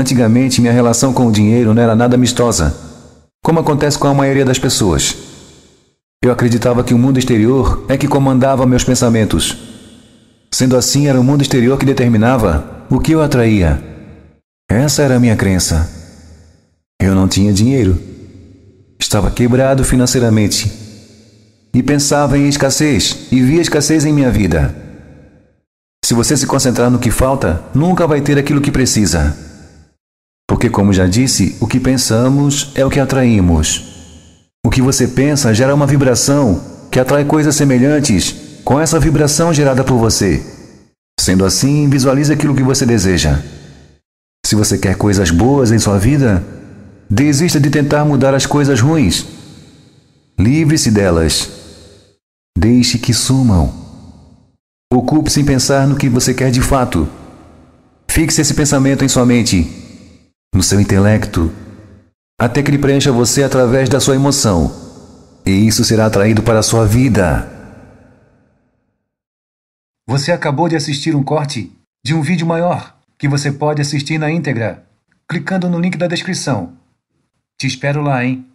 Antigamente, minha relação com o dinheiro não era nada amistosa, como acontece com a maioria das pessoas. Eu acreditava que o mundo exterior é que comandava meus pensamentos. Sendo assim, era o mundo exterior que determinava o que eu atraía. Essa era a minha crença. Eu não tinha dinheiro. Estava quebrado financeiramente. E pensava em escassez e via escassez em minha vida. Se você se concentrar no que falta, nunca vai ter aquilo que precisa. Porque, como já disse, o que pensamos é o que atraímos. O que você pensa gera uma vibração que atrai coisas semelhantes com essa vibração gerada por você. Sendo assim, visualize aquilo que você deseja. Se você quer coisas boas em sua vida, desista de tentar mudar as coisas ruins. Livre-se delas. Deixe que sumam. Ocupe-se em pensar no que você quer de fato. Fixe esse pensamento em sua mente no seu intelecto, até que ele preencha você através da sua emoção, e isso será atraído para a sua vida. Você acabou de assistir um corte de um vídeo maior que você pode assistir na íntegra, clicando no link da descrição. Te espero lá, hein?